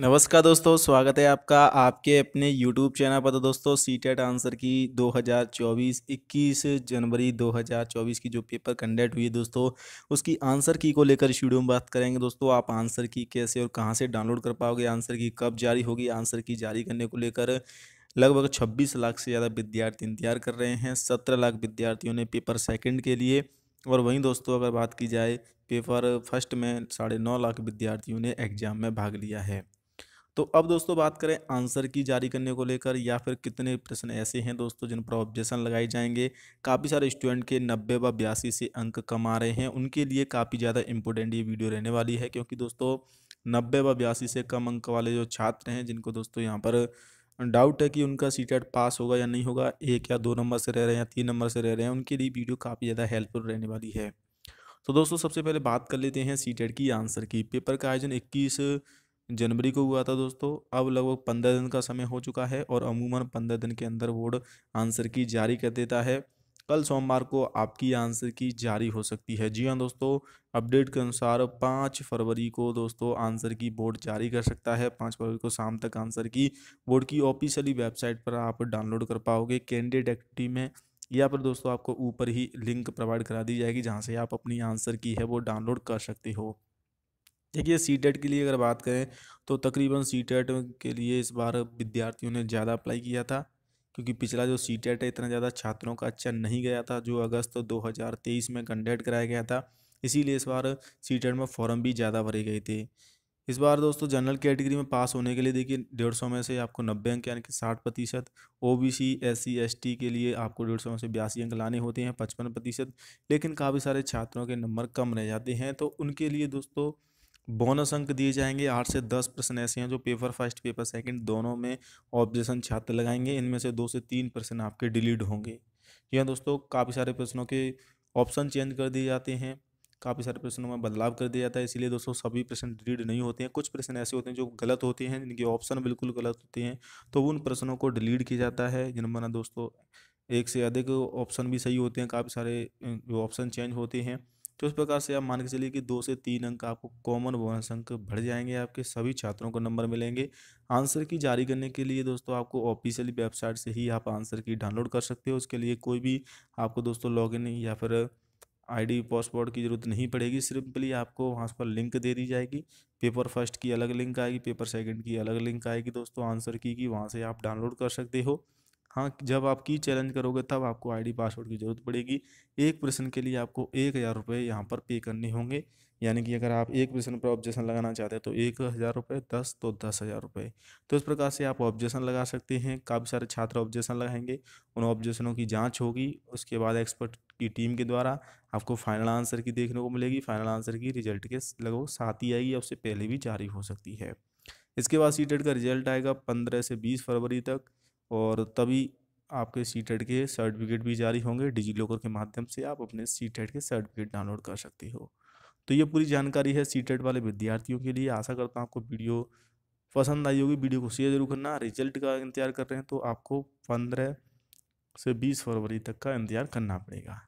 नमस्कार दोस्तों स्वागत है आपका आपके अपने YouTube चैनल पर तो दोस्तों सी टेट आंसर की 2024 21 जनवरी 2024 की जो पेपर कंडक्ट हुई है दोस्तों उसकी आंसर की को लेकर इस वीडियो में बात करेंगे दोस्तों आप आंसर की कैसे और कहां से डाउनलोड कर पाओगे आंसर की कब जारी होगी आंसर की जारी करने को लेकर लगभग छब्बीस लाख से ज़्यादा विद्यार्थी इंतजार कर रहे हैं सत्रह लाख विद्यार्थियों ने पेपर सेकेंड के लिए और वहीं दोस्तों अगर बात की जाए पेपर फर्स्ट में साढ़े नौ लाख विद्यार्थियों ने एग्ज़ाम में भाग लिया है तो अब दोस्तों बात करें आंसर की जारी करने को लेकर या फिर कितने प्रश्न ऐसे हैं दोस्तों जिन पर ऑब्जेक्शन लगाए जाएंगे काफ़ी सारे स्टूडेंट के नब्बे व बयासी से अंक कमा रहे हैं उनके लिए काफ़ी ज़्यादा इंपॉर्टेंट ये वीडियो रहने वाली है क्योंकि दोस्तों नब्बे व बयासी से कम अंक वाले जो छात्र हैं जिनको दोस्तों यहाँ पर डाउट है कि उनका सी पास होगा या नहीं होगा एक या दो नंबर से रह रहे हैं या तीन नंबर से रह रहे हैं उनके लिए वीडियो काफ़ी ज़्यादा हेल्पफुल रहने वाली है तो दोस्तों सबसे पहले बात कर लेते हैं सी की आंसर की पेपर का आयोजन इक्कीस जनवरी को हुआ था दोस्तों अब लगभग पंद्रह दिन का समय हो चुका है और अमूमन पंद्रह दिन के अंदर बोर्ड आंसर की जारी कर देता है कल सोमवार को आपकी आंसर की जारी हो सकती है जी हाँ दोस्तों अपडेट के अनुसार पाँच फरवरी को दोस्तों आंसर की बोर्ड जारी कर सकता है पाँच फरवरी को शाम तक आंसर की बोर्ड की ऑफिशियली वेबसाइट पर आप डाउनलोड कर पाओगे कैंडिडेट एक्टिव में या पर दोस्तों आपको ऊपर ही लिंक प्रोवाइड करा दी जाएगी जहाँ से आप अपनी आंसर की है वो डाउनलोड कर सकते हो देखिए सी टेट e के लिए अगर बात करें तो तकरीबन सी टेट e के लिए इस बार विद्यार्थियों ने ज़्यादा अप्लाई किया था क्योंकि पिछला जो सी टेट e है इतना ज़्यादा छात्रों का अच्छा नहीं गया था जो अगस्त दो में कंडक्ट कराया गया था इसीलिए इस बार सी टेट में फॉर्म भी ज़्यादा भरे गए थे इस बार दोस्तों जनरल कैटेगरी में पास होने के लिए देखिए डेढ़ सौ में से आपको नब्बे अंक यानी कि साठ प्रतिशत O B C S C S T के लिए आपको डेढ़ सौ में से बयासी अंक लाने होते हैं पचपन प्रतिशत लेकिन काफ़ी सारे छात्रों के नंबर कम रह जाते हैं तो उनके लिए दोस्तों बोनस अंक दिए जाएंगे आठ से दस प्रश्न ऐसे हैं जो पेपर फर्स्ट पेपर सेकंड दोनों में ऑब्जेक्शन छात्र लगाएंगे इनमें से दो से तीन प्रश्न आपके डिलीट होंगे या हाँ दोस्तों काफ़ी सारे प्रश्नों के ऑप्शन चेंज कर दिए जाते हैं काफ़ी सारे प्रश्नों में बदलाव कर दिया जाता है इसलिए दोस्तों सभी प्रश्न डिलीट नहीं होते हैं कुछ प्रश्न ऐसे होते हैं जो गलत होते हैं जिनके ऑप्शन बिल्कुल गलत होते हैं तो उन प्रश्नों को डिलीट किया जाता है जिनमें दोस्तों एक से अधिक ऑप्शन भी सही होते हैं काफ़ी सारे जो ऑप्शन चेंज होते हैं तो इस प्रकार से आप मान के चलिए कि दो से तीन अंक आपको कॉमन बोनस अंक बढ़ जाएंगे आपके सभी छात्रों को नंबर मिलेंगे आंसर की जारी करने के लिए दोस्तों आपको ऑफिशियली वेबसाइट से ही आप आंसर की डाउनलोड कर सकते हो उसके लिए कोई भी आपको दोस्तों लॉगिन या फिर आईडी पासवर्ड की ज़रूरत नहीं पड़ेगी सिंपली आपको वहाँ पर लिंक दे दी जाएगी पेपर फर्स्ट की अलग लिंक आएगी पेपर सेकंड की अलग लिंक आएगी दोस्तों आंसर की कि वहाँ से आप डाउनलोड कर सकते हो हाँ जब आप की चैलेंज करोगे तब आपको आईडी पासवर्ड की ज़रूरत पड़ेगी एक प्रश्न के लिए आपको एक हज़ार रुपये यहाँ पर पे करने होंगे यानी कि अगर आप एक प्रश्न पर ऑब्जेक्शन लगाना चाहते हैं तो एक हज़ार रुपये दस तो दस हज़ार रुपये तो इस प्रकार से आप ऑब्जेक्शन लगा सकते हैं काफ़ी सारे छात्र ऑब्जेक्शन लगाएंगे उन ऑब्जेक्शनों की जाँच होगी उसके बाद एक्सपर्ट की टीम के द्वारा आपको फाइनल आंसर की देखने को मिलेगी फाइनल आंसर की रिजल्ट के लगभग साथ ही आएगी उससे पहले भी जारी हो सकती है इसके बाद सी का रिजल्ट आएगा पंद्रह से बीस फरवरी तक और तभी आपके सी टेट के सर्टिफिकेट भी जारी होंगे डिजी लॉकर के माध्यम से आप अपने सी टेट के सर्टिफिकेट डाउनलोड कर सकते हो तो ये पूरी जानकारी है सी टेट वाले विद्यार्थियों के लिए आशा करता हूँ आपको वीडियो पसंद आई होगी वीडियो को शेयर जरूर करना रिजल्ट का इंतजार कर रहे हैं तो आपको पंद्रह से बीस फरवरी तक का इंतजार करना पड़ेगा